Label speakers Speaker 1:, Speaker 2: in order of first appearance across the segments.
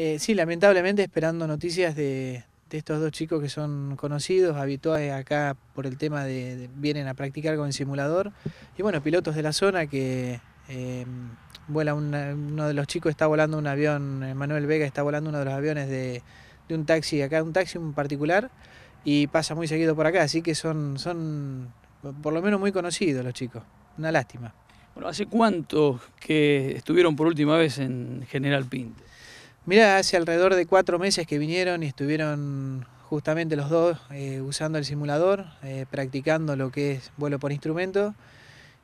Speaker 1: Eh, sí, lamentablemente esperando noticias de, estos dos chicos que son conocidos, habituales acá por el tema de, vienen a practicar con el simulador. Y bueno, pilotos de la zona que em, vuela uno de los chicos está volando un avión, eh, Manuel Vega está volando uno de los aviones de, un taxi acá, un taxi en particular, y pasa muy seguido por acá, así que son, son por lo menos muy conocidos los chicos. Una lástima.
Speaker 2: Bueno, ¿hace cuánto que estuvieron por última vez en General Pinte?
Speaker 1: Mirá, hace alrededor de cuatro meses que vinieron y estuvieron justamente los dos eh, usando el simulador, eh, practicando lo que es vuelo por instrumento.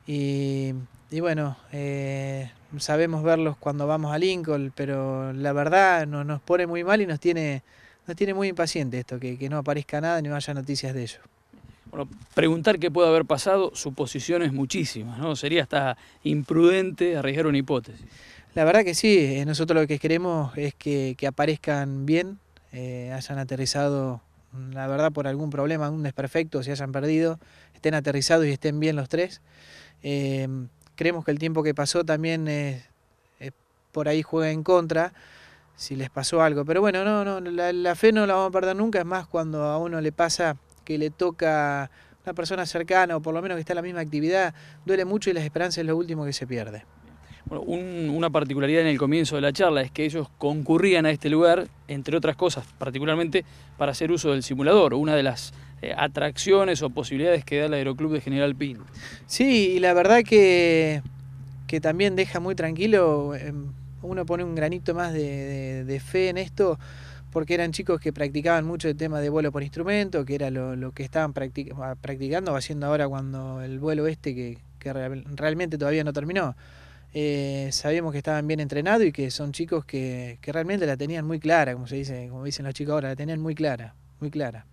Speaker 1: Y, bueno, eh, sabemos verlos cuando vamos a Lincoln, pero la verdad nos pone muy mal y nos tiene, tiene muy impaciente esto, que, que no aparezca nada ni vaya noticias de ellos.
Speaker 2: Bueno, preguntar qué puede haber pasado, suposiciones muchísimas, ¿no? Sería hasta imprudente arriesgar una hipótesis.
Speaker 1: La verdad que sí, eh, nosotros lo que queremos es que, aparezcan bien, eh, hayan aterrizado, mm, la verdad, por algún problema, un desperfecto, se hayan perdido, estén aterrizados y estén bien los tres. Eh, creemos que el tiempo que pasó también por ahí juega en contra, si les pasó algo. Pero bueno, no, no la, fe no la vamos a perder nunca, es más cuando a uno le pasa que le toca una persona cercana o por lo menos que está en la misma actividad, duele mucho y las esperanzas es lo último que se pierde.
Speaker 2: Bueno, una particularidad en el comienzo de la charla es que ellos concurrían a este lugar, entre otras cosas, particularmente para hacer uso del simulador, una de las eh, atracciones o posibilidades que da el Aeroclub de General Pin. Sí, y la verdad que,
Speaker 1: que también deja muy tranquilo, em, uno pone un granito más de, fe en esto porque eran chicos que practicaban mucho el tema de vuelo por instrumento, que era lo, que estaban ah, practicando o haciendo ahora cuando el vuelo este que realmente todavía no terminó. Eh, sabíamos que estaban bien entrenados y que son chicos que, realmente
Speaker 2: la tenían muy clara, como se dice, como dicen los chicos ahora, la tenían muy clara, muy clara.